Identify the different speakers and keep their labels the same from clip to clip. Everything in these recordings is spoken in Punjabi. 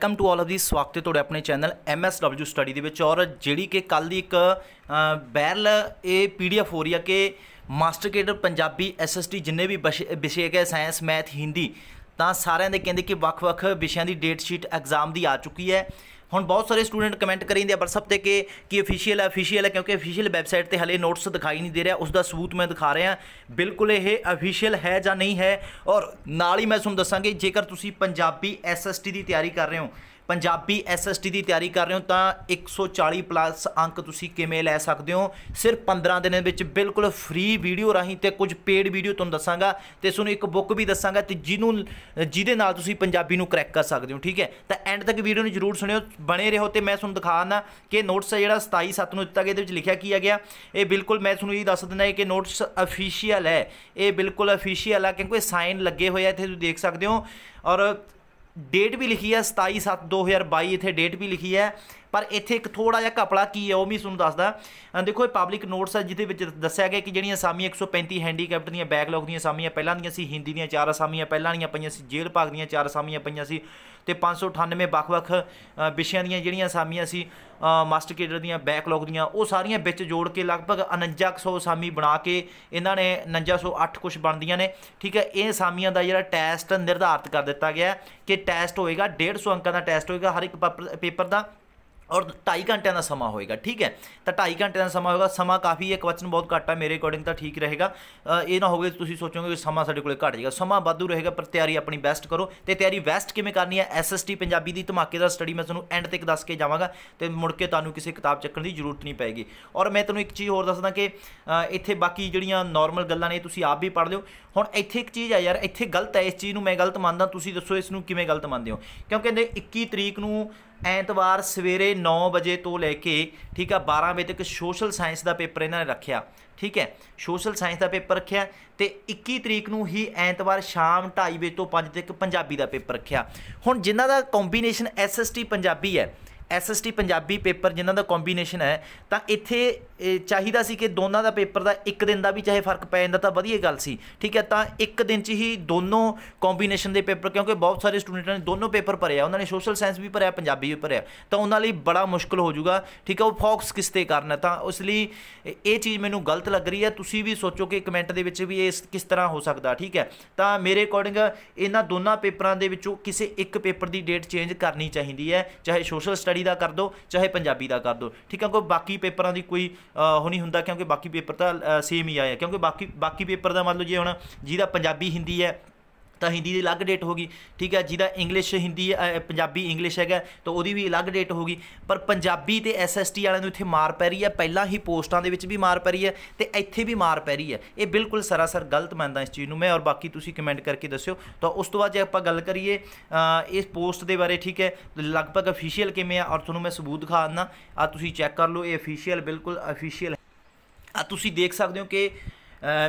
Speaker 1: ਵੈਲਕਮ ਟੂ ਆਲ ਆਫ ਦੀ ਸਵਾਗਤ ਹੈ ਤੁਹਾਡੇ ਆਪਣੇ ਚੈਨਲ MSW ਸਟੱਡੀ ਦੇ ਵਿੱਚ ਔਰ ਜਿਹੜੀ ਕਿ ਕੱਲ ਦੀ ਇੱਕ ਬੈਰਲ ਇਹ ਪੀਡੀਐਫ ਹੋ ਰਹੀ ਹੈ ਕਿ ਮਾਸਟਰ ਕੇਡਰ ਪੰਜਾਬੀ ਐਸਐਸਟੀ ਜਿੰਨੇ ਵੀ ਵਿਸ਼ੇ ਹੈ ਸਾਇੰਸ ਮੈਥ ਹਿੰਦੀ ਤਾਂ ਸਾਰਿਆਂ ਦੇ ਕਹਿੰਦੇ ਕਿ ਵੱਖ-ਵੱਖ ਵਿਸ਼ਿਆਂ ਦੀ ਡੇਟ ਸ਼ੀਟ ਐਗਜ਼ਾਮ ਦੀ ਆ ਚੁੱਕੀ ਹੈ ਹੁਣ ਬਹੁਤ ਸਾਰੇ ਸਟੂਡੈਂਟ ਕਮੈਂਟ ਕਰਿੰਦੇ ਆ WhatsApp ਤੇ ਕਿ ਕੀ ਅਫੀਸ਼ੀਅਲ ਹੈ ਅਫੀਸ਼ੀਅਲ ਹੈ ਕਿਉਂਕਿ ਅਫੀਸ਼ੀਅਲ ਵੈਬਸਾਈਟ ਤੇ ਹਲੇ ਨੋਟਸ ਦਿਖਾਈ ਨਹੀਂ ਦੇ ਰਿਹਾ ਉਸ ਦਾ ਸਬੂਤ ਮੈਂ ਦਿਖਾ ਰਿਹਾ ਬਿਲਕੁਲ ਇਹ ਅਫੀਸ਼ੀਅਲ ਹੈ ਜਾਂ ਨਹੀਂ ਹੈ ਔਰ ਨਾਲ ਹੀ ਮੈਂ ਤੁਹਾਨੂੰ ਦੱਸਾਂਗੇ ਜੇਕਰ ਤੁਸੀਂ ਪੰਜਾਬੀ ਐਸਐਸਟੀ ਦੀ ਤਿਆਰੀ ਕਰ ਰਹੇ ਹੋ ਪੰਜਾਬੀ ਐਸਐਸਟੀ ਦੀ ਤਿਆਰੀ ਕਰ ਰਹੇ ਹੋ ਤਾਂ 140 ਪਲੱਸ ਅੰਕ ਤੁਸੀਂ ਕਿਵੇਂ ਲੈ ਸਕਦੇ ਹੋ ਸਿਰਫ 15 ਦਿਨਾਂ ਵਿੱਚ ਬਿਲਕੁਲ ਫ੍ਰੀ ਵੀਡੀਓ ਰਾਹੀਂ ਤੇ ਕੁਝ ਪੇਡ ਵੀਡੀਓ ਤੁਹਾਨੂੰ ਦੱਸਾਂਗਾ ਤੇ ਤੁਹਾਨੂੰ ਇੱਕ ਬੁੱਕ ਵੀ ਦੱਸਾਂਗਾ ਤੇ ਜਿਹਨੂੰ ਜਿਹਦੇ ਨਾਲ ਤੁਸੀਂ ਪੰਜਾਬੀ ਨੂੰ ਕਰੈਕ ਕਰ ਸਕਦੇ ਹੋ ਠੀਕ ਹੈ ਤਾਂ ਐਂਡ ਤੱਕ ਵੀਡੀਓ ਨੂੰ ਜਰੂਰ ਸੁਣਿਓ ਬਣੇ ਰਹੋ ਤੇ ਮੈਂ ਤੁਹਾਨੂੰ ਦਿਖਾਣਾ ਕਿ ਨੋਟਸ ਜਿਹੜਾ 27 7 ਨੂੰ ਦਿੱਤਾ ਗਿਆ ਇਹਦੇ ਵਿੱਚ ਲਿਖਿਆ ਕੀ ਆ ਗਿਆ ਇਹ ਬਿਲਕੁਲ ਮੈਂ ਤੁਹਾਨੂੰ ਇਹ ਦੱਸ ਦਿੰਦਾ ਕਿ ਨੋਟਸ ਅਫੀਸ਼ੀਅਲ ਹੈ ਇਹ ਬਿਲਕੁਲ ਅਫੀਸ਼ੀਅਲ ਆ ਕਿਉਂਕਿ ਸਾਈਨ ਲੱਗੇ ਹੋਏ ਆ ਇੱਥੇ ਤੁਸੀਂ ਦੇਖ ਸਕਦੇ ਹੋ ਔਰ ਡੇਟ ਵੀ ਲਿਖੀ ਹੈ 27/7/2022 ਇੱਥੇ ਡੇਟ ਵੀ ਲਿਖੀ ਹੈ ਪਰ ਇੱਥੇ ਇੱਕ ਥੋੜਾ ਜਿਹਾ ਘਪਲਾ ਕੀ ਹੈ ਉਹ ਵੀ ਤੁਹਾਨੂੰ ਦੱਸਦਾ ਦੇਖੋ ਇਹ ਪਬਲਿਕ ਨੋਟਸ ਹੈ ਜਿਹਦੇ ਵਿੱਚ ਦੱਸਿਆ ਗਿਆ ਕਿ ਜਿਹੜੀਆਂ ਸਾਮੀਆਂ 135 ਹੈਂਡੀਕੈਪਟ ਦੀਆਂ ਬੈਕਲੌਗ ਦੀਆਂ ਅਸਾਮੀਆਂ ਪਹਿਲਾਂ ਦੀਆਂ ਸੀ ਹਿੰਦੀ ਦੀਆਂ ਚਾਰ ਅਸਾਮੀਆਂ ਪਹਿਲਾਂ ਦੀਆਂ ਪਈਆਂ ਸੀ ਜੇਲ੍ਹ ਭਾਗ ਦੀਆਂ ਚਾਰ ਅਸਾਮੀਆਂ ਪਈਆਂ ਸੀ ਤੇ 598 ਵੱਖ-ਵੱਖ ਵਿਸ਼ਿਆਂ ਦੀਆਂ ਜਿਹੜੀਆਂ ਅਸਾਮੀਆਂ ਸੀ ਮਾਸਟਰ ਕੇਡਰ ਦੀਆਂ ਬੈਕਲੌਗ ਦੀਆਂ ਉਹ ਸਾਰੀਆਂ ਵਿੱਚ ਜੋੜ ਕੇ ਲਗਭਗ 4900 ਅਸਾਮੀ ਬਣਾ ਕੇ ਇਹਨਾਂ ਨੇ 4908 ਕੁਝ ਬਣਦੀਆਂ ਨੇ ਠੀਕ ਹੈ ਇਹ ਅਸਾਮੀਆਂ ਦਾ ਜਿਹੜਾ ਟੈਸਟ ਨਿਰਧਾਰਤ ਕਰ ਦਿੱਤਾ ਗਿਆ ਕਿ ਟੈਸਟ ਹੋਏਗਾ 150 ਅੰਕਾਂ ਦਾ ਟੈਸਟ ਹੋਏਗਾ ਹਰ ਇੱਕ ਪੇਪਰ ਦਾ ਔਰ 2.5 ਘੰਟਿਆਂ ਦਾ ਸਮਾਂ ਹੋਏਗਾ ਠੀਕ ਹੈ ਤਾਂ 2.5 ਘੰਟਿਆਂ ਦਾ ਸਮਾਂ ਹੋਏਗਾ ਸਮਾਂ ਕਾਫੀ ਹੈ ਵਚਨ ਬਹੁਤ ਘੱਟ ਹੈ ਮੇਰੇ ਅਕੋਰਡਿੰਗ ਤਾਂ ਠੀਕ ਰਹੇਗਾ ਇਹ ਨਾ ਹੋਵੇ ਤੁਸੀਂ ਸੋਚੋਗੇ ਕਿ ਸਮਾਂ ਸਾਡੇ ਕੋਲੇ ਘਟ ਜਾਏਗਾ ਸਮਾਂ ਵਾਧੂ ਰਹੇਗਾ ਪਰ ਤਿਆਰੀ ਆਪਣੀ ਬੈਸਟ ਕਰੋ ਤੇ ਤਿਆਰੀ ਵੈਸਟ ਕਿਵੇਂ ਕਰਨੀ ਹੈ ਐਸਐਸਟੀ ਪੰਜਾਬੀ ਦੀ ਧਮਾਕੇਦਾਰ ਸਟੱਡੀ ਮੈਂ ਤੁਹਾਨੂੰ ਐਂਡ ਤੱਕ ਦੱਸ ਕੇ ਜਾਵਾਂਗਾ ਤੇ ਮੁੜ ਕੇ ਤੁਹਾਨੂੰ ਕਿਸੇ ਕਿਤਾਬ ਚੱਕਣ ਦੀ ਜ਼ਰੂਰਤ ਨਹੀਂ ਪੈਗੀ ਔਰ ਮੈਂ ਤੁਹਾਨੂੰ ਇੱਕ ਚੀਜ਼ ਹੋਰ ਦੱਸਦਾ ਕਿ ਇੱਥੇ ਬਾਕੀ ਜਿਹੜੀਆਂ ਨਾਰਮਲ ਗੱਲਾਂ ਨੇ ਤੁਸੀਂ ਆਪ ਵੀ ਪੜ੍ਹ ਲਿਓ ਹੁਣ ਇੱਥੇ ਇੱਕ ਚੀਜ਼ ਆ ਯਾਰ ਇੱਥੇ ਗਲਤ ਹੈ ਇਸ ਚੀਜ਼ ਨੂੰ ਮੈਂ ਗਲਤ ਮੰਨਦਾ ਤੁਸੀਂ ਦੱਸੋ ਇਸ ਨੂੰ ਕਿਵੇਂ ਗਲਤ ਮੰਨਦੇ ਹੋ ਕਿਉਂਕਿ 21 ਤਰੀਕ ਨੂੰ ਐਤਵਾਰ ਸਵੇਰੇ 9 ਵਜੇ ਤੋਂ ਲੈ ਕੇ ਠੀਕ ਆ 12 ਵਜੇ ਤੱਕ ਸੋਸ਼ਲ ਸਾਇੰਸ ਦਾ ਪੇਪਰ ਇਹਨਾਂ ਨੇ ਰੱਖਿਆ ਠੀਕ ਹੈ ਸੋਸ਼ਲ ਸਾਇੰਸ ਦਾ ਪੇਪਰ ਰੱਖਿਆ ਤੇ 21 ਤਰੀਕ ਨੂੰ ਹੀ ਐਤਵਾਰ ਸ਼ਾਮ 2:30 ਵਜੇ ਤੋਂ 5 ਤੱਕ ਪੰਜਾਬੀ ਦਾ ਪੇਪਰ ਰੱਖਿਆ ਹੁਣ ਜਿਨ੍ਹਾਂ ਦਾ ਕੰਬੀਨੇਸ਼ਨ ਐਸਐਸਟੀ ਪੰਜਾਬੀ ਹੈ ਐਸਐਸਟੀ ਪੰਜਾਬੀ ਪੇਪਰ ਜਿਨ੍ਹਾਂ ਦਾ ਕੰਬੀਨੇਸ਼ਨ ਹੈ ਤਾਂ ਇੱਥੇ ਚਾਹੀਦਾ ਸੀ ਕਿ ਦੋਨਾਂ ਦਾ ਪੇਪਰ ਦਾ ਇੱਕ ਦਿਨ ਦਾ ਵੀ ਚਾਹੇ ਫਰਕ ਪੈ ਜਾਂਦਾ ਤਾਂ ਵਧੀਆ ਗੱਲ ਸੀ ਠੀਕ ਹੈ ਤਾਂ ਇੱਕ ਦਿਨ 'ਚ ਹੀ ਦੋਨੋਂ ਕੰਬੀਨੇਸ਼ਨ ਦੇ ਪੇਪਰ ਕਿਉਂਕਿ ਬਹੁਤ ਸਾਰੇ ਸਟੂਡੈਂਟਾਂ ਨੇ ਦੋਨੋਂ ਪੇਪਰ ਭਰੇ ਆ ਉਹਨਾਂ ਨੇ ਸੋਸ਼ਲ ਸਾਇੰਸ ਵੀ ਭਰਿਆ ਪੰਜਾਬੀ ਵੀ ਭਰਿਆ ਤਾਂ ਉਹਨਾਂ ਲਈ ਬੜਾ ਮੁਸ਼ਕਲ ਹੋ ਜਾਊਗਾ ਠੀਕ ਹੈ ਉਹ ਫੌਕਸ ਕਿਸ ਤੇ ਕਰਨਾ ਤਾਂ ਉਸ ਲਈ ਇਹ ਚੀਜ਼ ਮੈਨੂੰ ਗਲਤ ਲੱਗ ਰਹੀ ਹੈ ਤੁਸੀਂ ਵੀ ਸੋਚੋ ਕਿ ਕਮੈਂਟ ਦੇ ਵਿੱਚ ਵੀ ਇਹ ਕਿਸ ਤਰ੍ਹਾਂ ਹੋ ਸਕਦਾ ਠੀਕ ਹੈ ਤਾਂ ਮੇਰੇ ਅਕੋਰਡਿੰਗ ਇਹਨਾਂ ਦੋਨਾਂ ਪੇਪਰਾਂ ਦੇ ਵਿੱਚੋਂ ਕਿਸੇ ਇੱਕ ਪੇਪਰ ਦੀ ਡੇਟ ਚੇਂਜ ਕਰਨੀ ਚਾਹੀਦੀ ਹੈ ਚਾਹੇ ਸੋਸ਼ਲ ਸਟੱਡੀ ਟੈਲੀ ਦਾ ਕਰ ਦਿਓ ਚਾਹੇ ਪੰਜਾਬੀ ਦਾ ਕਰ ਦਿਓ ਠੀਕ ਹੈ ਕੋਈ ਬਾਕੀ ਪੇਪਰਾਂ ਦੀ ਕੋਈ ਉਹ ਨਹੀਂ ਹੁੰਦਾ ਕਿਉਂਕਿ ਬਾਕੀ ਪੇਪਰ ਤਾਂ ਸੇਮ ਹੀ ਆਇਆ ਕਿਉਂਕਿ ਬਾਕੀ ਬਾਕੀ ਪੇਪਰ ਦਾ ਮਤਲਬ ਜੇ ਹੁਣ ਜਿਹਦਾ ਪੰਜਾਬੀ ਹਿੰਦੀ ਹੈ ਤਾਂ ਹਿੰਦੀ ਦੀ ਅਲੱਗ ਡੇਟ ਹੋਗੀ ਠੀਕ ਹੈ ਜਿਹਦਾ ਇੰਗਲਿਸ਼ ਹਿੰਦੀ ਪੰਜਾਬੀ ਇੰਗਲਿਸ਼ ਹੈਗਾ ਤਾਂ ਉਹਦੀ ਵੀ ਅਲੱਗ ਡੇਟ ਹੋਗੀ ਪਰ ਪੰਜਾਬੀ ਤੇ ਐਸਐਸਟੀ ਵਾਲਿਆਂ ਨੂੰ ਇੱਥੇ ਮਾਰ ਪੈ ਰਹੀ ਹੈ ਪਹਿਲਾਂ ਹੀ ਪੋਸਟਾਂ ਦੇ ਵਿੱਚ ਵੀ ਮਾਰ ਪੈ ਰਹੀ ਹੈ ਤੇ ਇੱਥੇ ਵੀ ਮਾਰ ਪੈ ਰਹੀ ਹੈ ਇਹ ਬਿਲਕੁਲ ਸਰਾਸਰ ਗਲਤ ਮੰਨਦਾ ਇਸ ਚੀਜ਼ ਨੂੰ ਮੈਂ ਔਰ ਬਾਕੀ ਤੁਸੀਂ ਕਮੈਂਟ ਕਰਕੇ ਦੱਸਿਓ ਤਾਂ ਉਸ ਤੋਂ ਬਾਅਦ ਜੇ ਆਪਾਂ ਗੱਲ ਕਰੀਏ ਇਸ ਪੋਸਟ ਦੇ ਬਾਰੇ ਠੀਕ ਹੈ ਲਗਭਗ ਅਫੀਸ਼ੀਅਲ ਕਿਵੇਂ ਆ ਔਰ ਤੁਹਾਨੂੰ ਮੈਂ ਸਬੂਤ ਦਿਖਾ ਦਿੰਦਾ ਆ ਤੁਸੀਂ ਚੈੱਕ ਕਰ ਲਓ ਇਹ ਅਫੀਸ਼ੀਅਲ ਬਿਲਕੁਲ ਅਫੀਸ਼ੀਅਲ ਆ ਤੁਸੀਂ ਦੇਖ ਸਕਦੇ ਹੋ ਕਿ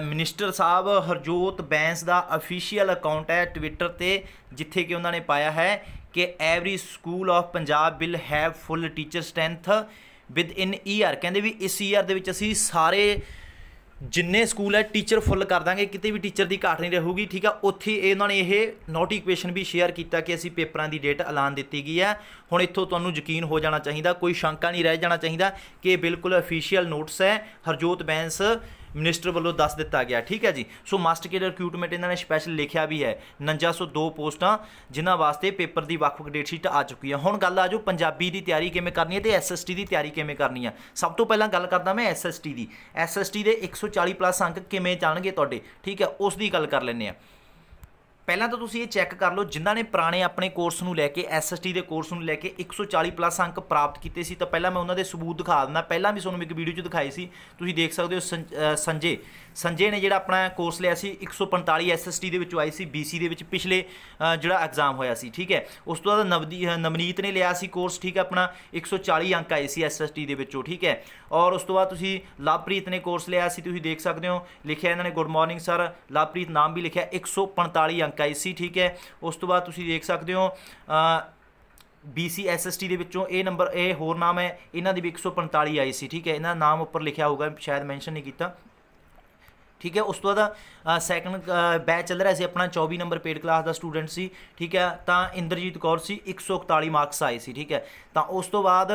Speaker 1: ਮਿਨਿਸਟਰ ਸਾਹਿਬ ਹਰਜੋਤ ਬੈਂਸ ਦਾ ਅਫੀਸ਼ੀਅਲ ਅਕਾਊਂਟ ਹੈ ਟਵਿੱਟਰ ਤੇ ਜਿੱਥੇ ਕਿ ਉਹਨਾਂ ਨੇ ਪਾਇਆ ਹੈ ਕਿ every school of Punjab will have full teacher strength within year ਕਹਿੰਦੇ ਵੀ ਇਸ ਈਅਰ ਦੇ ਵਿੱਚ ਅਸੀਂ ਸਾਰੇ ਜਿੰਨੇ ਸਕੂਲ ਹੈ ਟੀਚਰ ਫੁੱਲ ਕਰ ਦਾਂਗੇ ਕਿਤੇ ਵੀ ਟੀਚਰ ਦੀ ਘਾਟ ਨਹੀਂ ਰਹੂਗੀ ਠੀਕ ਆ ਉੱਥੇ ਇਹ ਉਹਨਾਂ ਨੇ ਇਹ ਨੋਟੀਫਿਕੇਸ਼ਨ ਵੀ ਸ਼ੇਅਰ ਕੀਤਾ ਕਿ ਅਸੀਂ ਪੇਪਰਾਂ ਦੀ ਡੇਟ ਐਲਾਨ ਦਿੱਤੀ ਗਈ ਹੈ ਹੁਣ ਇੱਥੋਂ ਤੁਹਾਨੂੰ ਯਕੀਨ ਹੋ ਜਾਣਾ ਚਾਹੀਦਾ ਕੋਈ ਸ਼ੰਕਾ ਨਹੀਂ ਰਹਿ ਜਾਣਾ ਚਾਹੀਦਾ ਕਿ ਇਹ ਬਿਲਕੁਲ ਅਫੀਸ਼ੀਅਲ ਨੋਟਸ ਹੈ ਹਰਜੋਤ ਬੈਂਸ ਮਿਨਿਸਟਰ ਵੱਲੋਂ ਦੱਸ ਦਿੱਤਾ ਗਿਆ ਠੀਕ ਹੈ ਜੀ ਸੋ ਮਾਸਟਰ ਕੇਡਰ ਰਿਕਰੂਟਮੈਂਟ ਇਹਨਾਂ ਨੇ ਸਪੈਸ਼ਲ ਲਿਖਿਆ ਵੀ ਹੈ 4902 ਪੋਸਟਾਂ ਜਿਨ੍ਹਾਂ ਵਾਸਤੇ ਪੇਪਰ ਦੀ ਵੱਖ-ਵੱਖ ਡੇਟ ਸ਼ੀਟ ਆ ਚੁੱਕੀ ਹੈ ਹੁਣ ਗੱਲ ਆ ਜੋ ਪੰਜਾਬੀ ਦੀ ਤਿਆਰੀ ਕਿਵੇਂ ਕਰਨੀ ਹੈ ਤੇ ਐਸਐਸਟੀ ਦੀ ਤਿਆਰੀ ਕਿਵੇਂ ਕਰਨੀ ਹੈ ਸਭ ਤੋਂ ਪਹਿਲਾਂ ਗੱਲ ਕਰਦਾ ਮੈਂ ਐਸਐਸਟੀ ਦੀ ਐਸਐਸਟੀ ਦੇ 140 ਪਲੱਸ ਅੰਕ ਕਿਵੇਂ ਜਾਣਗੇ ਤੁਹਾਡੇ ਠੀਕ ਹੈ ਉਸ ਦੀ ਗੱਲ ਕਰ ਲੈਂਦੇ ਆ ਪਹਿਲਾਂ ਤਾਂ ਤੁਸੀਂ ਇਹ ਚੈੱਕ ਕਰ ਲਓ ਜਿਨ੍ਹਾਂ ਨੇ ਪੁਰਾਣੇ ਆਪਣੇ ਕੋਰਸ ਨੂੰ ਲੈ ਕੇ ਐਸਐਸਟੀ ਦੇ ਕੋਰਸ ਨੂੰ ਲੈ ਕੇ 140 ਪਲੱਸ ਅੰਕ ਪ੍ਰਾਪਤ ਕੀਤੇ ਸੀ ਤਾਂ ਪਹਿਲਾਂ ਮੈਂ ਉਹਨਾਂ ਦੇ ਸਬੂਤ ਦਿਖਾ ਦਿੰਦਾ ਪਹਿਲਾਂ ਵੀ ਤੁਹਾਨੂੰ ਇੱਕ ਵੀਡੀਓ 'ਚ ਦਿਖਾਈ ਸੀ ਤੁਸੀਂ ਦੇਖ ਸਕਦੇ ਹੋ ਸੰਜੇ ਸੰਜੇ ਨੇ ਜਿਹੜਾ ਆਪਣਾ ਕੋਰਸ ਲਿਆ ਸੀ 145 ਐਸਐਸਟੀ ਦੇ ਵਿੱਚੋਂ ਆਈ ਸੀ ਬੀਸੀ ਦੇ ਵਿੱਚ ਪਿਛਲੇ ਜਿਹੜਾ ਐਗਜ਼ਾਮ ਹੋਇਆ ਸੀ ਠੀਕ ਹੈ ਉਸ ਤੋਂ ਬਾਅਦ ਨਵਦੀ ਨਵਨੀਤ ਨੇ ਲਿਆ ਸੀ ਕੋਰਸ ਠੀਕ ਹੈ ਆਪਣਾ 140 ਅੰਕ ਆਏ ਸੀ ਐਸਐਸਟੀ ਦੇ ਵਿੱਚੋਂ ਠੀਕ ਹੈ ਔਰ ਉਸ ਤੋਂ ਬਾਅਦ ਤੁਸੀਂ ਲਵਪ੍ਰੀਤ ਨੇ ਕੋਰਸ ਲਿਆ ਸੀ ਤੁਸੀਂ ਦੇਖ ਸਕਦੇ ਹੋ ਲਿਖਿਆ ਇਹਨਾਂ ਨੇ ਗੁੱਡ ਮਾਰਨਿੰਗ ਸਰ ਲਵਪ੍ਰੀਤ ਨਾਮ ਵੀ ਲਿਖਿਆ 145 ਸੀ ਠੀਕ ਹੈ ਉਸ ਤੋਂ ਬਾਅਦ ਤੁਸੀਂ ਦੇਖ ਸਕਦੇ ਹੋ BCSST ਦੇ ਵਿੱਚੋਂ ਇਹ ਨੰਬਰ ਇਹ ਹੋਰ ਨਾਮ ਹੈ ਇਹਨਾਂ ਦੀ ਵੀ 145 ਆਈ ਸੀ ਠੀਕ ਹੈ ਇਹਨਾਂ ਦਾ ਨਾਮ ਉੱਪਰ ਲਿਖਿਆ ਹੋਊਗਾ ਸ਼ਾਇਦ ਮੈਂਸ਼ਨ ਨਹੀਂ ਕੀਤਾ ਠੀਕ ਹੈ ਉਸ ਤੋਂ ਬਾਅਦ ਸੈਕੰਡ ਬੈਚ ਚੱਲ ਰਿਹਾ ਸੀ ਆਪਣਾ 24 ਨੰਬਰ ਪੇਡ ਕਲਾਸ ਦਾ ਸਟੂਡੈਂਟ ਸੀ ਠੀਕ ਹੈ ਤਾਂ ਇੰਦਰਜੀਤ ਕੌਰ ਸੀ 141 ਮਾਰਕਸ ਆਏ ਸੀ ਠੀਕ ਹੈ ਤਾਂ ਉਸ ਤੋਂ ਬਾਅਦ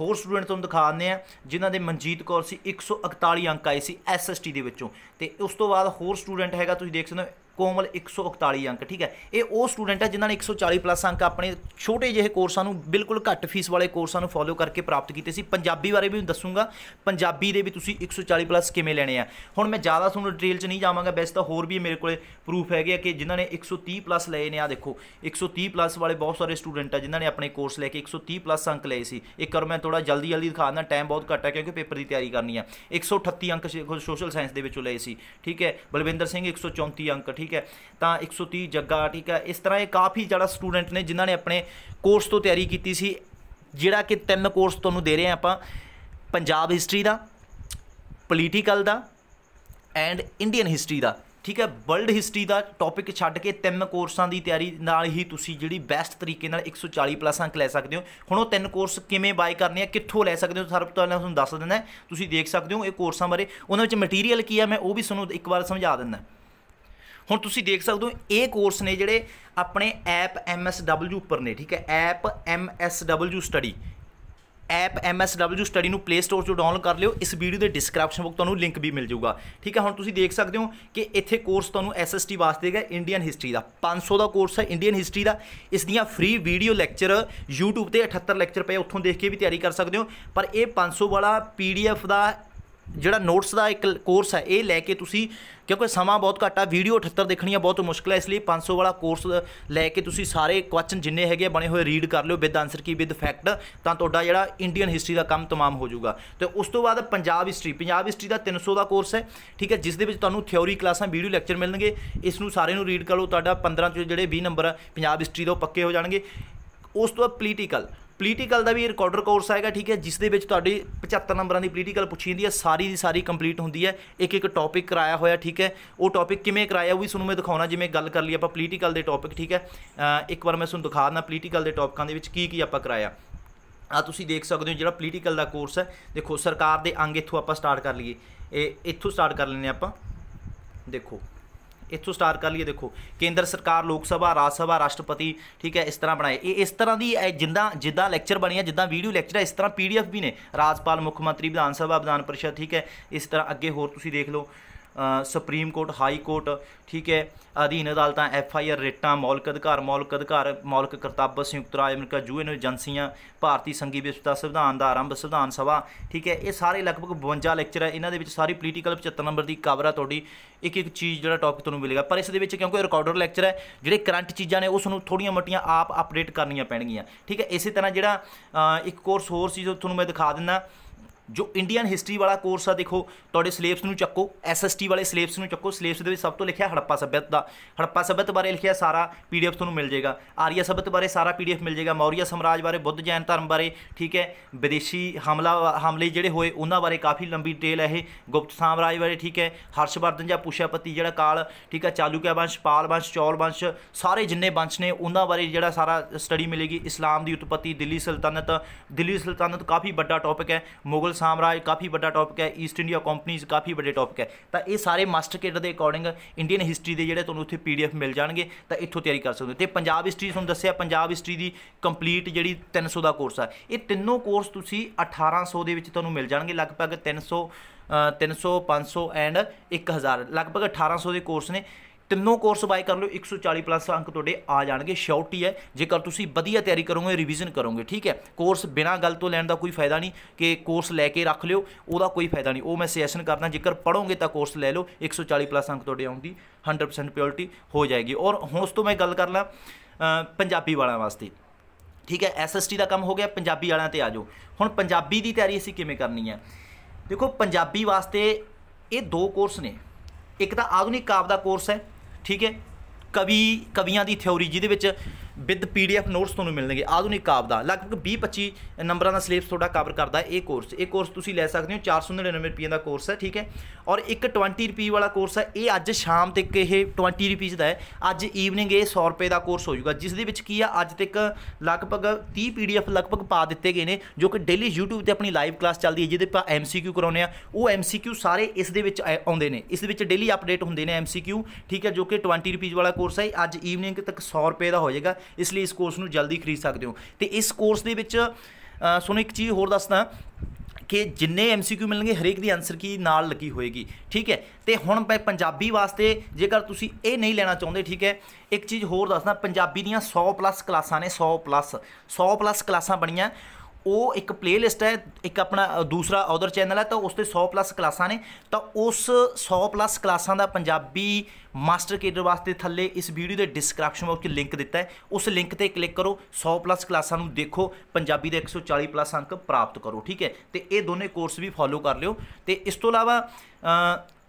Speaker 1: ਹੋਰ ਸਟੂਡੈਂਟ ਤੁਹਾਨੂੰ ਦਿਖਾ ਦਿੰਦੇ ਆ ਜਿਨ੍ਹਾਂ ਦੇ ਮਨਜੀਤ ਕੌਰ ਸੀ 141 ਅੰਕ ਆਏ ਸੀ ਐਸਐਸਟੀ ਦੇ ਵਿੱਚੋਂ ਤੇ ਉਸ ਤੋਂ ਬਾਅਦ ਹੋਰ ਸਟੂਡੈਂਟ ਹੈਗਾ ਤੁਸੀਂ ਦੇਖ ਸਕਦੇ ਹੋ ਕੋਮਲ 141 ਅੰਕ ਠੀਕ ਹੈ ਇਹ ਉਹ ਸਟੂਡੈਂਟ ਹੈ ਜਿਨ੍ਹਾਂ ਨੇ 140 ਪਲੱਸ ਅੰਕ ਆਪਣੇ ਛੋਟੇ ਜਿਹੇ ਕੋਰਸਾਂ ਨੂੰ ਬਿਲਕੁਲ ਘੱਟ ਫੀਸ ਵਾਲੇ ਕੋਰਸਾਂ ਨੂੰ ਫੋਲੋ ਕਰਕੇ ਪ੍ਰਾਪਤ ਕੀਤੇ ਸੀ ਪੰਜਾਬੀ ਬਾਰੇ ਵੀ ਦੱਸੂਗਾ ਪੰਜਾਬੀ ਦੇ ਵੀ ਤੁਸੀਂ 140 ਪਲੱਸ ਕਿਵੇਂ ਲੈਣੇ ਆ ਹੁਣ ਮੈਂ ਜ਼ਿਆਦਾ ਤੁਹਾਨੂੰ ਡਿਟੇਲ 'ਚ ਨਹੀਂ ਜਾਵਾਂਗਾ ਬਸ ਤਾਂ ਹੋਰ ਵੀ ਮੇਰੇ ਕੋਲੇ ਪ੍ਰੂਫ ਹੈਗੇ ਆ ਕਿ ਜਿਨ੍ਹਾਂ ਨੇ 130 ਪਲੱਸ ਲਏ ਨੇ ਆ ਦੇਖੋ 130 ਪਲੱਸ ਵਾਲੇ ਬਹੁਤ ਸਾਰੇ ਸਟੂਡੈਂਟ ਆ ਜਿਨ੍ਹਾਂ ਨੇ ਆਪਣੇ ਕੋਰਸ ਲੈ ਕੇ 130 ਪਲੱਸ ਅੰਕ ਲਏ ਸੀ ਇੱਕ ਵਾਰ ਮੈਂ ਥੋੜਾ ਜਲਦੀ ਜਲਦੀ ਦਿਖਾ ਦਿੰਦਾ ਟਾਈਮ ਬਹੁਤ ਘੱਟ ਹੈ ਕਿਉਂਕਿ ਪੇਪਰ ਦੀ ਤਿਆਰੀ ਕਰਨੀ ਆ 138 ਅੰਕ ਸੋਸ਼ਲ ਸਾਇੰਸ ਦੇ ਵਿੱਚੋਂ ਲਏ ਸੀ ਠੀਕ ਹੈ ਬਲਵਿੰਦਰ ਸਿੰਘ 134 ਅੰਕ ਠੀਕ ਹੈ ਤਾਂ 130 ਜੱਗਾ ਠੀਕ ਹੈ ਇਸ ਤਰ੍ਹਾਂ ਇਹ ਕਾਫੀ ਜਿਹੜਾ ਸਟੂਡੈਂਟ ਨੇ ਜਿਨ੍ਹਾਂ ਨੇ ਆਪਣੇ ਕੋਰਸ ਤੋਂ ਤਿਆਰੀ ਕੀਤੀ ਸੀ ਜਿਹੜਾ ਕਿ ਤਿੰਨ ਕੋਰਸ ਤੁਹਾਨੂੰ ਦੇ ਰਹੇ ਆ ਆਪਾਂ ਪੰਜਾਬ ਹਿਸਟਰੀ ਦਾ ਪੋਲੀਟੀਕਲ ਦਾ ਐਂਡ ਇੰਡੀਅਨ ਹਿਸਟਰੀ ਦਾ ਠੀਕ ਹੈ ਵਰਲਡ ਹਿਸਟਰੀ ਦਾ ਟੌਪਿਕ ਛੱਡ ਕੇ ਤਿੰਨ ਕੋਰਸਾਂ ਦੀ ਤਿਆਰੀ ਨਾਲ ਹੀ ਤੁਸੀਂ ਜਿਹੜੀ ਬੈਸਟ ਤਰੀਕੇ ਨਾਲ 140 ਪਲੱਸ ਅੰਕ ਲੈ ਸਕਦੇ ਹੋ ਹੁਣ ਉਹ ਤਿੰਨ ਕੋਰਸ ਕਿਵੇਂ ਬਾਈ ਕਰਨੇ ਆ ਕਿੱਥੋਂ ਲੈ ਸਕਦੇ ਹੋ ਸਰਬ ਤੋਂ ਪਹਿਲਾਂ ਤੁਹਾਨੂੰ ਦੱਸ ਦਿੰਦਾ ਤੁਸੀਂ ਦੇਖ ਸਕਦੇ ਹੋ ਇਹ ਕੋਰਸਾਂ ਬਾਰੇ ਉਹਨਾਂ ਵਿੱਚ ਮਟੀਰੀਅਲ ਕੀ ਹੈ ਮੈਂ ਉਹ ਵੀ ਤੁਹਾਨੂੰ ਇੱਕ ਵਾਰ ਸਮਝਾ ਦਿੰਦਾ ਹੁਣ ਤੁਸੀਂ ਦੇਖ ਸਕਦੇ ਹੋ ਇਹ ਕੋਰਸ ਨੇ ਜਿਹੜੇ ਆਪਣੇ ਐਪ MSW ਉੱਪਰ ਨੇ ਠੀਕ ਹੈ app MSW study app MSW study ਨੂੰ ਪਲੇ ਸਟੋਰ ਤੋਂ ਡਾਊਨਲੋਡ ਕਰ ਲਿਓ ਇਸ ਵੀਡੀਓ ਦੇ ਡਿਸਕ੍ਰਿਪਸ਼ਨ ਬੁੱਕ ਤੁਹਾਨੂੰ ਲਿੰਕ ਵੀ ਮਿਲ ਜਾਊਗਾ ਠੀਕ ਹੈ ਹੁਣ ਤੁਸੀਂ ਦੇਖ ਸਕਦੇ ਹੋ ਕਿ ਇੱਥੇ ਕੋਰਸ ਤੁਹਾਨੂੰ SST ਵਾਸਤੇ ਹੈ ਇੰਡੀਅਨ ਹਿਸਟਰੀ ਦਾ 500 ਦਾ ਕੋਰਸ ਹੈ ਇੰਡੀਅਨ ਹਿਸਟਰੀ ਦਾ ਇਸ ਦੀਆਂ ਫ੍ਰੀ ਵੀਡੀਓ ਲੈਕਚਰ YouTube ਤੇ 78 ਲੈਕਚਰ ਪਏ ਉੱਥੋਂ ਦੇਖ ਕੇ ਵੀ ਤਿਆਰੀ ਕਰ ਸਕਦੇ ਹੋ ਪਰ ਇਹ 500 ਵਾਲਾ PDF ਦਾ ਜਿਹੜਾ ਨੋਟਸ ਦਾ ਇੱਕ ਕੋਰਸ ਹੈ ਇਹ ਲੈ ਕੇ ਤੁਸੀਂ ਕਿਉਂਕਿ ਸਮਾਂ ਬਹੁਤ ਘੱਟ ਆ ਵੀਡੀਓ 78 ਆ ਬਹੁਤ ਮੁਸ਼ਕਲ ਹੈ ਇਸ ਲਈ 500 ਵਾਲਾ ਕੋਰਸ ਲੈ ਕੇ ਤੁਸੀਂ ਸਾਰੇ ਕੁਐਸਚਨ ਜਿੰਨੇ ਹੈਗੇ ਬਣੇ ਹੋਏ ਰੀਡ ਕਰ ਲਿਓ ਵਿਦ ਆਨਸਰ ਕੀ ਵਿਦ ਫੈਕਟ ਤਾਂ ਤੁਹਾਡਾ ਜਿਹੜਾ ਇੰਡੀਅਨ ਹਿਸਟਰੀ ਦਾ ਕੰਮ ਤਮਾਮ ਹੋ ਜਾਊਗਾ ਤੇ ਉਸ ਤੋਂ ਬਾਅਦ ਪੰਜਾਬ ਹਿਸਟਰੀ ਪੰਜਾਬ ਹਿਸਟਰੀ ਦਾ 300 ਦਾ ਕੋਰਸ ਹੈ ਠੀਕ ਹੈ ਜਿਸ ਦੇ ਵਿੱਚ ਤੁਹਾਨੂੰ ਥਿਉਰੀ ਕਲਾਸਾਂ ਵੀਡੀਓ ਲੈਕਚਰ ਮਿਲਣਗੇ ਇਸ ਨੂੰ ਸਾਰੇ ਨੂੰ ਰੀਡ ਕਰ ਲਓ ਤੁਹਾਡਾ 15 ਚੋਂ ਜਿਹੜੇ 20 ਨੰਬਰ ਪੰਜਾਬ ਹਿਸਟਰੀ ਦਾ ਪੱਕੇ ਹੋ ਜਾਣਗੇ ਉਸ ਤੋਂ ਬਾਅਦ ਪੋਲੀਟੀਕਲ ਪੋਲੀਟੀਕਲ ਦਾ ਵੀ ਰਿਕਾਰਡਰ ਕੋਰਸ ਆਏਗਾ ਠੀਕ ਹੈ ਜਿਸ ਦੇ ਵਿੱਚ ਤੁਹਾਡੀ 75 ਨੰਬਰਾਂ ਦੀ ਪੋਲੀਟੀਕਲ ਪੁੱਛੀ ਜਾਂਦੀ ਹੈ ਸਾਰੀ ਦੀ ਸਾਰੀ ਕੰਪਲੀਟ ਹੁੰਦੀ ਹੈ ਇੱਕ ਇੱਕ ਟੌਪਿਕ ਕਰਾਇਆ ਹੋਇਆ ਠੀਕ ਹੈ ਉਹ ਟੌਪਿਕ ਕਿਵੇਂ ਕਰਾਇਆ ਉਹ ਵੀ ਤੁਹਾਨੂੰ ਮੈਂ ਦਿਖਾਉਣਾ ਜਿਵੇਂ ਗੱਲ ਕਰ ਲਈ ਆਪਾਂ ਪੋਲੀਟੀਕਲ ਦੇ ਟੌਪਿਕ ਠੀਕ ਹੈ ਇੱਕ ਵਾਰ ਮੈਂ ਤੁਹਾਨੂੰ ਦਿਖਾ ਦਿੰਦਾ ਪੋਲੀਟੀਕਲ ਦੇ ਟੌਪਿਕਾਂ ਦੇ ਵਿੱਚ ਕੀ ਕੀ ਆਪਾਂ ਕਰਾਇਆ ਆ ਤੁਸੀਂ ਦੇਖ ਸਕਦੇ ਹੋ ਜਿਹੜਾ ਪੋਲੀਟੀਕਲ ਦਾ ਕੋਰਸ ਹੈ ਦੇਖੋ ਸਰਕਾਰ ਦੇ ਅੰਗ ਇੱਥੋਂ ਆਪਾਂ ਸਟਾਰਟ ਕਰ ਲਈਏ ਇਹ ਇੱਥੋਂ ਸਟਾਰਟ ਕਰ ਲੈਨੇ ਆਪਾਂ ਦੇਖੋ ਇੱਥੋਂ ਸਟਾਰਟ ਕਰ ਲਈਏ ਦੇਖੋ ਕੇਂਦਰ ਸਰਕਾਰ ਲੋਕ ਸਭਾ ਰਾਜ ਸਭਾ ਰਾਸ਼ਟਰਪਤੀ ਠੀਕ ਹੈ ਇਸ ਤਰ੍ਹਾਂ ਬਣਾਏ ਇਹ ਇਸ ਤਰ੍ਹਾਂ ਦੀ ਜਿੰਦਾ ਜਿੱਦਾਂ ਲੈਕਚਰ ਬਣੀ ਹੈ ਜਿੱਦਾਂ ਵੀਡੀਓ ਲੈਕਚਰ ਹੈ ਇਸ ਤਰ੍ਹਾਂ ਪੀਡੀਐਫ ਵੀ ਨੇ ਰਾਜਪਾਲ ਮੁੱਖ ਮੰਤਰੀ ਵਿਧਾਨ ਸਭਾ ਵਿਧਾਨ ਪਰਿਸ਼ਦ ਠੀਕ ਹੈ ਇਸ ਤਰ੍ਹਾਂ ਅੱਗੇ ਹੋਰ ਤੁਸੀਂ ਦੇਖ ਲਓ ਸੁਪਰੀਮ ਕੋਰਟ ਹਾਈ ਕੋਰਟ ਠੀਕ ਹੈ ਅਧੀਨ ਅਦਾਲਤਾਂ ਐਫ ਆਈ ਆਰ ਰੇਟਾਂ ਮੌਲਿਕ ਅਧਿਕਾਰ ਮੌਲਿਕ ਅਧਿਕਾਰ ਮੌਲਿਕ ਕਰਤੱਵ ਸੰਯੁਕਤ ਰਾਜ ਅਮਰੀਕਾ ਯੂਐਨ ਏਜੰਸੀਆਂ ਭਾਰਤੀ ਸੰਘੀ ਵਿਵਸਥਾ ਸੰਵਿਧਾਨ ਦਾ ਆਰੰਭ ਸੰਵਿਧਾਨ ਸਭਾ ਠੀਕ ਹੈ ਇਹ ਸਾਰੇ ਲਗਭਗ 52 ਲੈਕਚਰ ਹੈ ਇਹਨਾਂ ਦੇ ਵਿੱਚ ਸਾਰੀ ਪੋਲੀਟੀਕਲ 75 ਨੰਬਰ ਦੀ ਕਵਰ ਆ ਤੁਹਾਡੀ ਇੱਕ ਇੱਕ ਚੀਜ਼ ਜਿਹੜਾ ਟੌਪਿਕ ਤੁਹਾਨੂੰ ਮਿਲੇਗਾ ਪਰ ਇਸ ਦੇ ਵਿੱਚ ਕਿਉਂਕਿ ਰਿਕਾਰਡਰ ਲੈਕਚਰ ਹੈ ਜਿਹੜੇ ਕਰੰਟ ਚੀਜ਼ਾਂ ਨੇ ਉਸ ਨੂੰ ਥੋੜੀਆਂ ਮਟੀਆਂ ਆਪ ਅਪਡੇਟ ਕਰਨੀਆਂ ਪੈਣਗੀਆਂ ਠੀਕ ਹੈ ਇਸੇ ਤਰ੍ਹਾਂ ਜਿਹੜਾ ਇੱਕ ਕੋਰਸ ਹੋਰ ਸੀ ਜੋ ਤੁਹਾਨੂੰ ਮੈਂ ਦਿਖਾ ਦਿੰਦਾ ਜੋ ਇੰਡੀਅਨ ਹਿਸਟਰੀ ਵਾਲਾ ਕੋਰਸ ਆ ਦੇਖੋ ਤੁਹਾਡੇ ਸਿਲੇਬਸ ਨੂੰ ਚੱਕੋ ਐਸਐਸਟੀ ਵਾਲੇ ਸਿਲੇਬਸ ਨੂੰ ਚੱਕੋ ਸਿਲੇਬਸ ਦੇ ਵਿੱਚ ਸਭ ਤੋਂ ਲਿਖਿਆ ਹੜੱਪਾ ਸਭਿਅਤ ਦਾ ਹੜੱਪਾ ਸਭਿਅਤ ਬਾਰੇ ਲਿਖਿਆ ਸਾਰਾ ਪੀਡੀਐਫ ਤੁਹਾਨੂੰ ਮਿਲ ਜਾਏਗਾ ਆਰੀਆ ਸਭਿਅਤ ਬਾਰੇ ਸਾਰਾ ਪੀਡੀਐਫ ਮਿਲ ਜਾਏਗਾ ਮੌਰੀਆ ਸਮਰਾਜ ਬਾਰੇ ਬੁੱਧ ਜੈਨ ਧਰਮ ਬਾਰੇ ਠੀਕ ਹੈ ਵਿਦੇਸ਼ੀ ਹਮਲਾ ਹਮਲੇ ਜਿਹੜੇ ਹੋਏ ਉਹਨਾਂ ਬਾਰੇ ਕਾਫੀ ਲੰਬੀ ਡਿਟੇਲ ਹੈ ਇਹ ਗੁਪਤ ਸਾਮਰਾਜ ਬਾਰੇ ਠੀਕ ਹੈ ਹਰਸ਼ਵਰਧਨ ਜਾਂ ਪੁਸ਼ਾਪਤੀ ਜਿਹੜਾ ਕਾਲ ਠੀਕ ਹੈ ਚਾਲੂਕਿਆ ਵੰਸ਼ ਪਾਲ ਵੰਸ਼ ਚੌਲ ਵੰਸ਼ ਸਾਰੇ ਜਿੰਨੇ ਵੰਸ਼ ਨੇ ਉਹਨਾਂ ਬਾਰੇ ਜਿਹੜਾ ਸਾਰਾ ਸਟੱਡੀ ਮਿਲੇਗੀ ਇਸਲਾਮ ਦੀ ਉਤਪਤੀ ਦਿੱਲੀ ਸਲਤਨਤ ਦਿੱਲੀ ਸਲਤਨਤ ਕਾਫੀ ਵੱਡਾ ਟੌਪਿਕ ਹੈ ਮੁਗਲ ਸਾਮਰਾਜ ਕਾਫੀ ਵੱਡਾ ਟੌਪਿਕ ਹੈ ਈਸਟ ਇੰਡੀਆ ਕੰਪਨੀਜ਼ ਕਾਫੀ ਵੱਡੇ ਟੌਪਿਕ ਹੈ ਤਾਂ ਇਹ ਸਾਰੇ ਮਾਸਟਰ ਕੇਡਰ ਦੇ ਅਕੋਰਡਿੰਗ ਇੰਡੀਅਨ ਹਿਸਟਰੀ ਦੇ ਜਿਹੜੇ ਤੁਹਾਨੂੰ ਉੱਥੇ ਪੀਡੀਐਫ ਮਿਲ ਜਾਣਗੇ ਤਾਂ ਇੱਥੋਂ ਤਿਆਰੀ ਕਰ ਸਕਦੇ ਹੋ ਤੇ ਪੰਜਾਬ ਹਿਸਟਰੀ ਤੁਹਾਨੂੰ ਦੱਸਿਆ ਪੰਜਾਬ ਹਿਸਟਰੀ ਦੀ ਕੰਪਲੀਟ ਜਿਹੜੀ 300 ਦਾ ਕੋਰਸ ਆ ਇਹ ਤਿੰਨੋਂ ਕੋਰਸ ਤੁਸੀਂ 1800 ਦੇ ਵਿੱਚ ਤੁਹਾਨੂੰ ਮਿਲ ਜਾਣਗੇ ਲਗਭਗ 300 300 500 ਐਂਡ 1000 ਲਗਭਗ 1800 ਦੇ ਕੋਰਸ ਨੇ ਤਿੰਨੋਂ ਕੋਰਸ ਬਾਈ ਕਰ ਲਓ 140 ਪਲੱਸ ਅੰਕ ਤੁਹਾਡੇ ਆ ਜਾਣਗੇ ਸ਼ੋਰਟੀ ਹੈ ਜੇਕਰ ਤੁਸੀਂ ਵਧੀਆ ਤਿਆਰੀ ਕਰੋਗੇ ਰਿਵੀਜ਼ਨ ਕਰੋਗੇ ਠੀਕ ਹੈ ਕੋਰਸ ਬਿਨਾ ਗੱਲ ਤੋਂ ਲੈਣ ਦਾ ਕੋਈ ਫਾਇਦਾ ਨਹੀਂ ਕਿ ਕੋਰਸ ਲੈ ਕੇ ਰੱਖ ਲਿਓ ਉਹਦਾ ਕੋਈ ਫਾਇਦਾ ਨਹੀਂ ਉਹ ਮੈਂ ਸਜੈਸ਼ਨ ਕਰਦਾ ਜੇਕਰ ਪੜੋਗੇ ਤਾਂ ਕੋਰਸ ਲੈ ਲਓ 140 ਪਲੱਸ ਅੰਕ ਤੁਹਾਡੇ ਆਉਂਦੀ 100% ਪਿਓਰਟੀ ਹੋ ਜਾਏਗੀ ਔਰ ਹੁਣ ਉਸ ਤੋਂ ਮੈਂ ਗੱਲ ਕਰ ਲਾਂ ਪੰਜਾਬੀ ਵਾਲਿਆਂ ਵਾਸਤੇ ਠੀਕ ਹੈ ਐਸਐਸਟੀ ਦਾ ਕੰਮ ਹੋ ਗਿਆ ਪੰਜਾਬੀ ਵਾਲਿਆਂ ਤੇ ਆ ਜਾਓ ਹੁਣ ਪੰਜਾਬੀ ਦੀ ਤਿਆਰੀ ਅਸੀਂ ਕਿਵੇਂ ਕਰਨੀ ਹੈ ਦੇਖੋ ਪੰਜਾਬੀ ਵਾਸਤੇ ਇਹ ਦੋ ਕੋਰਸ ਨੇ ਇੱਕ ਤਾਂ ਆਧੁਨਿਕ ਕਾਵ ਦਾ ਕੋਰਸ ਹੈ ਠੀਕ ਹੈ ਕਵੀ ਕਵੀਆਂ ਦੀ ਥਿਉਰੀ ਜਿਹਦੇ ਵਿੱਚ ਵਿਦ ਪੀਡੀਐਫ ਨੋਟਸ ਤੁਹਾਨੂੰ ਮਿਲਣਗੇ ਆਧੁਨਿਕ ਕਾਬ ਦਾ ਲਗਭਗ 20-25 ਨੰਬਰਾਂ ਦਾ ਸਿਲੇਬਸ ਤੁਹਾਡਾ ਕਵਰ ਕਰਦਾ ਇਹ ਕੋਰਸ ਇਹ ਕੋਰਸ ਤੁਸੀਂ ਲੈ ਸਕਦੇ ਹੋ 499 ਰੁਪਏ ਦਾ ਕੋਰਸ ਹੈ ਠੀਕ ਹੈ ਔਰ ਇੱਕ 20 ਰੁਪਏ ਵਾਲਾ ਕੋਰਸ ਹੈ ਇਹ ਅੱਜ ਸ਼ਾਮ ਤੱਕ ਇਹ 20 ਰੁਪਏ ਦਾ ਹੈ ਅੱਜ ਈਵਨਿੰਗ ਇਹ 100 ਰੁਪਏ ਦਾ ਕੋਰਸ ਹੋ ਜਾਊਗਾ ਜਿਸ ਦੇ ਵਿੱਚ ਕੀ ਆ ਅੱਜ ਤੱਕ ਲਗਭਗ 30 ਪੀਡੀਐਫ ਲਗਭਗ ਪਾ ਦਿੱਤੇ ਗਏ ਨੇ ਜੋ ਕਿ ਡੇਲੀ YouTube ਤੇ ਆਪਣੀ ਲਾਈਵ ਕਲਾਸ ਚੱਲਦੀ ਹੈ ਜਿਹਦੇ ਆਪਾਂ MCQ ਕਰਾਉਨੇ ਆ ਉਹ MCQ ਸਾਰੇ ਇਸ ਦੇ ਵਿੱਚ ਆਉਂਦੇ ਨੇ ਇਸ ਦੇ ਵਿੱਚ ਡੇਲੀ ਅਪਡੇਟ ਹੁੰਦੇ ਨੇ MCQ ਠੀਕ ਹੈ ਜੋ ਕਿ 20 ਰੁਪਏ ਵਾਲਾ ਕੋਰਸ ਹੈ ਅੱਜ ਈਵਨਿੰਗ ਤੱਕ 100 ਰੁਪਏ ਦਾ ਹੋ ਜਾਏਗਾ ਇਸ ਲਈ ਇਸ ਕੋਰਸ ਨੂੰ ਜਲਦੀ ਖਰੀਦ ਸਕਦੇ ਹੋ ਤੇ ਇਸ ਕੋਰਸ ਦੇ ਵਿੱਚ ਤੁਹਾਨੂੰ ਇੱਕ ਚੀਜ਼ ਹੋਰ ਦੱਸਦਾ ਕਿ ਜਿੰਨੇ ਐਮਸੀਕਿਊ ਮਿਲਣਗੇ ਹਰੇਕ ਦੀ ਆਨਸਰ ਕੀ ਨਾਲ ਲੱਗੀ ਹੋਏਗੀ ਠੀਕ ਹੈ ਤੇ ਹੁਣ ਪੰਜਾਬੀ ਵਾਸਤੇ ਜੇਕਰ ਤੁਸੀਂ ਇਹ ਨਹੀਂ ਲੈਣਾ ਚਾਹੁੰਦੇ ਠੀਕ ਹੈ ਇੱਕ ਚੀਜ਼ ਹੋਰ ਦੱਸਦਾ ਪੰਜਾਬੀ ਦੀਆਂ 100 ਪਲੱਸ ਕਲਾਸਾਂ ਨੇ 100 ਪਲੱਸ 100 ਪਲੱਸ ਕਲਾਸਾਂ ਬਣੀਆਂ ਉਹ ਇੱਕ ਪਲੇਲਿਸਟ ਹੈ ਇੱਕ ਆਪਣਾ ਦੂਸਰਾ ਆਦਰ ਚੈਨਲ ਹੈ ਤਾਂ ਉਸ ਤੇ 100 ਪਲੱਸ ਕਲਾਸਾਂ ਨੇ ਤਾਂ ਉਸ 100 ਪਲੱਸ ਕਲਾਸਾਂ ਦਾ ਪੰਜਾਬੀ ਮਾਸਟਰ ਕੇਡਰ ਵਾਸਤੇ ਥੱਲੇ ਇਸ ਵੀਡੀਓ ਦੇ ਡਿਸਕ੍ਰਿਪਸ਼ਨ ਵਿੱਚ ਲਿੰਕ ਦਿੱਤਾ ਹੈ ਉਸ ਲਿੰਕ ਤੇ ਕਲਿੱਕ ਕਰੋ 100 ਪਲੱਸ ਕਲਾਸਾਂ ਨੂੰ ਦੇਖੋ ਪੰਜਾਬੀ ਦੇ 140 ਪਲੱਸ ਅੰਕ ਪ੍ਰਾਪਤ ਕਰੋ ਠੀਕ ਹੈ ਤੇ ਇਹ ਦੋਨੇ ਕੋਰਸ ਵੀ ਫੋਲੋ ਕਰ ਲਿਓ ਤੇ ਇਸ ਤੋਂ ਇਲਾਵਾ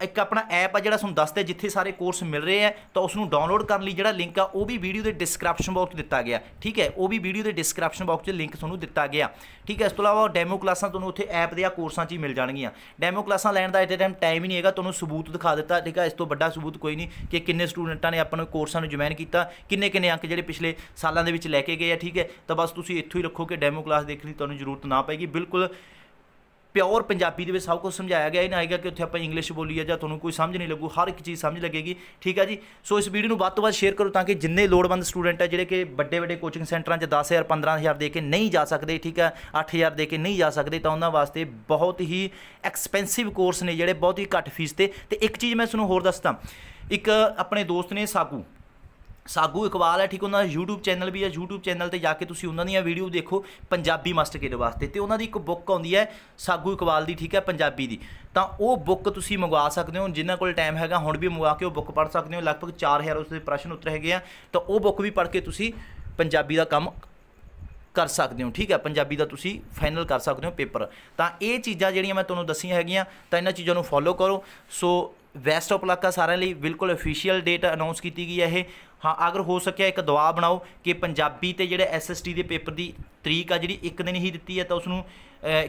Speaker 1: ਇੱਕ ਆਪਣਾ ਐਪ ਆ ਜਿਹੜਾ ਤੁਹਾਨੂੰ ਦੱਸਦਾ ਜਿੱਥੇ ਸਾਰੇ ਕੋਰਸ ਮਿਲ ਰਹੇ ਆ ਤਾਂ ਉਸ ਨੂੰ ਡਾਊਨਲੋਡ ਕਰਨ ਲਈ ਜਿਹੜਾ ਲਿੰਕ ਆ ਉਹ ਵੀ ਵੀਡੀਓ ਦੇ ਡਿਸਕ੍ਰਿਪਸ਼ਨ ਬਾਕਸ ਦਿੱਤਾ ਗਿਆ ਠੀਕ ਹੈ ਉਹ ਵੀ ਵੀਡੀਓ ਦੇ ਡਿਸਕ੍ਰਿਪਸ਼ਨ ਬਾਕਸ ਵਿੱਚ ਲਿੰਕ ਤੁਹਾਨੂੰ ਦਿੱਤਾ ਗਿਆ ਠੀਕ ਹੈ ਇਸ ਤੋਂ ਇਲਾਵਾ ਡੈਮੋ ਕਲਾਸਾਂ ਤੁਹਾਨੂੰ ਉੱਥੇ ਐਪ ਦੇ ਆ ਕੋਰਸਾਂ 'ਚ ਹੀ ਮਿਲ ਜਾਣਗੀਆਂ ਡੈਮੋ ਕਲਾਸਾਂ ਲੈਣ ਦਾ ਇੱਥੇ ਟਾਈਮ ਟਾਈਮ ਹੀ ਨਹੀਂ ਹੈਗਾ ਤੁਹਾਨੂੰ ਸਬੂਤ ਦਿਖਾ ਦਿੱਤਾ ਠੀਕ ਹੈ ਇਸ ਤੋਂ ਵੱਡਾ ਸਬੂਤ ਕੋਈ ਨਹੀਂ ਕਿ ਕਿੰਨੇ ਸਟੂਡੈਂਟਾਂ ਨੇ ਆਪਾਂ ਨੂੰ ਕੋਰਸਾਂ ਨੂੰ ਜੁਆਇਨ ਕੀਤਾ ਕਿੰਨੇ ਕਿੰਨੇ ਅੰਕ ਜਿਹੜੇ ਪਿਛਲੇ ਸਾਲਾਂ ਦੇ ਵਿੱਚ ਲੈ ਕੇ ਗਏ ਆ ਠੀਕ ਹੈ ਤਾਂ ਬਸ ਤੁਸੀਂ ਇੱਥੋਂ ਹੀ ਰੱਖੋ ਕਿ ਡੈਮੋ ਕਲਾਸ ਦੇਖਣੀ ਤੁਹਾਨੂੰ ਜ਼ਰੂਰਤ ਨਾ ਪਏਗੀ ਬਿਲਕੁਲ ਪਿਓਰ ਪੰਜਾਬੀ ਦੇ ਵਿੱਚ ਸਭ ਕੁਝ ਸਮਝਾਇਆ ਗਿਆ ਇਹ ਨਹੀਂ ਆਏਗਾ ਕਿ ਉੱਥੇ ਆਪਾਂ ਇੰਗਲਿਸ਼ ਬੋਲੀ ਆ ਜਾਂ ਤੁਹਾਨੂੰ ਕੋਈ ਸਮਝ ਨਹੀਂ ਲੱਗੂ ਹਰ ਇੱਕ ਚੀਜ਼ ਸਮਝ ਲੱਗੇਗੀ ਠੀਕ ਹੈ ਜੀ ਸੋ ਇਸ ਵੀਡੀਓ ਨੂੰ ਵੱਧ ਤੋਂ ਵੱਧ ਸ਼ੇਅਰ ਕਰੋ ਤਾਂ ਕਿ ਜਿੰਨੇ ਲੋੜਵੰਦ ਸਟੂਡੈਂਟ ਹੈ ਜਿਹੜੇ ਕਿ ਵੱਡੇ ਵੱਡੇ ਕੋਚਿੰਗ ਸੈਂਟਰਾਂ 'ਚ 10000 15000 ਦੇ ਕੇ ਨਹੀਂ ਜਾ ਸਕਦੇ ਠੀਕ ਹੈ 8000 ਦੇ ਕੇ ਨਹੀਂ ਜਾ ਸਕਦੇ ਤਾਂ ਉਹਨਾਂ ਵਾਸਤੇ ਬਹੁਤ ਹੀ ਐਕਸਪੈਂਸਿਵ ਕੋਰਸ ਨੇ ਜਿਹੜੇ ਬਹੁਤ ਹੀ ਘੱਟ ਫੀਸ ਤੇ ਤੇ ਇੱਕ ਚੀਜ਼ ਮੈਂ ਤੁਹਾਨੂੰ ਹੋਰ ਦੱਸਦਾ ਇੱਕ ਆਪਣੇ ਦੋਸਤ ਨੇ ਸਾਕੂ ਸਾਗੂ ਇਕਬਾਲ ਹੈ ਠੀਕ ਉਹਨਾਂ ਦਾ YouTube ਚੈਨਲ ਵੀ ਹੈ YouTube ਚੈਨਲ ਤੇ ਜਾ ਕੇ ਤੁਸੀਂ ਉਹਨਾਂ ਦੀਆਂ ਵੀਡੀਓ ਦੇਖੋ ਪੰਜਾਬੀ ਮਾਸਟਰ ਕੇ ਦੇ ਵਾਸਤੇ ਤੇ ਉਹਨਾਂ ਦੀ ਇੱਕ ਬੁੱਕ ਆਉਂਦੀ ਹੈ ਸਾਗੂ ਇਕਬਾਲ ਦੀ ਠੀਕ ਹੈ ਪੰਜਾਬੀ ਦੀ ਤਾਂ ਉਹ ਬੁੱਕ ਤੁਸੀਂ ਮੰਗਵਾ ਸਕਦੇ ਹੋ ਜਿਨ੍ਹਾਂ ਕੋਲ ਟਾਈਮ ਹੈਗਾ ਹੁਣ ਵੀ ਮੰਗਵਾ ਕੇ ਉਹ ਬੁੱਕ ਪੜ੍ਹ ਸਕਦੇ ਹੋ ਲਗਭਗ 4000 ਦੇ ਪ੍ਰਸ਼ਨ ਉੱਤਰ ਹੈਗੇ ਆ ਤਾਂ ਉਹ ਬੁੱਕ ਵੀ ਪੜ੍ਹ ਕੇ ਤੁਸੀਂ ਪੰਜਾਬੀ ਦਾ ਕੰਮ ਕਰ ਸਕਦੇ ਹੋ ਠੀਕ ਹੈ ਪੰਜਾਬੀ ਦਾ ਤੁਸੀਂ ਫਾਈਨਲ ਕਰ ਸਕਦੇ ਹੋ ਪੇਪਰ ਤਾਂ ਇਹ ਚੀਜ਼ਾਂ ਜਿਹੜੀਆਂ ਮੈਂ ਤੁਹਾਨੂੰ ਦੱਸੀਆਂ ਹੈਗੀਆਂ ਤਾਂ ਇਹਨਾਂ ਚੀਜ਼ਾਂ ਨੂੰ ਫੋਲੋ ਕਰੋ ਸੋ ਵੈਸਟ ਆਫ ਦਾ ਸਾਰਿਆਂ ਲਈ ਬਿਲਕੁਲ ਅਫੀਸ਼ੀਅਲ ਡੇਟ ਅਨਾਉਂਸ ਕੀਤੀ ਗਈ ਹੈ ਇਹ ਹਾਂ ਅਗਰ ਹੋ ਸਕਿਆ ਇੱਕ ਦਵਾ ਬਣਾਓ ਕਿ ਪੰਜਾਬੀ ਤੇ ਜਿਹੜੇ ਐਸਐਸਟੀ ਦੇ ਪੇਪਰ ਦੀ ਤਰੀਕ ਆ ਜਿਹੜੀ ਇੱਕ ਦਿਨ ਹੀ ਦਿੱਤੀ ਹੈ ਤਾਂ ਉਸ ਨੂੰ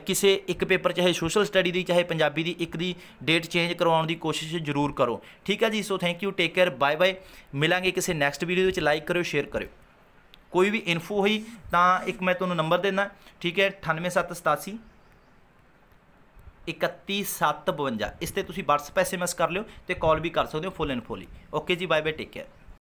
Speaker 1: ਕਿਸੇ ਇੱਕ ਪੇਪਰ ਚਾਹੇ ਸੋਸ਼ਲ ਸਟੱਡੀ ਦੀ ਚਾਹੇ ਪੰਜਾਬੀ ਦੀ ਇੱਕ ਦੀ ਡੇਟ ਚੇਂਜ ਕਰਵਾਉਣ ਦੀ ਕੋਸ਼ਿਸ਼ ਜ਼ਰੂਰ ਕਰੋ ਠੀਕ ਹੈ ਜੀ so thank you take care bye bye ਮਿਲਾਂਗੇ ਕਿਸੇ ਨੈਕਸਟ ਵੀਡੀਓ ਵਿੱਚ ਲਾਈਕ ਕਰਿਓ ਸ਼ੇਅਰ ਕਰਿਓ ਕੋਈ ਵੀ ਇਨਫੋ ਹੋਈ ਤਾਂ ਇੱਕ ਮੈਂ ਤੁਹਾਨੂੰ ਨੰਬਰ ਦੇਣਾ ਠੀਕ ਹੈ 98787 31752 ਇਸ ਤੇ ਤੁਸੀਂ WhatsApp ਐਸਐਮਐਸ ਕਰ ਲਿਓ ਤੇ ਕਾਲ ਵੀ ਕਰ ਸਕਦੇ ਹੋ ਫੁੱਲ ਐਂਡ ਫੁੱਲੀ ਓਕੇ ਜੀ ਬਾਏ ਬਾਏ ਟੇਕ ਕੇਅਰ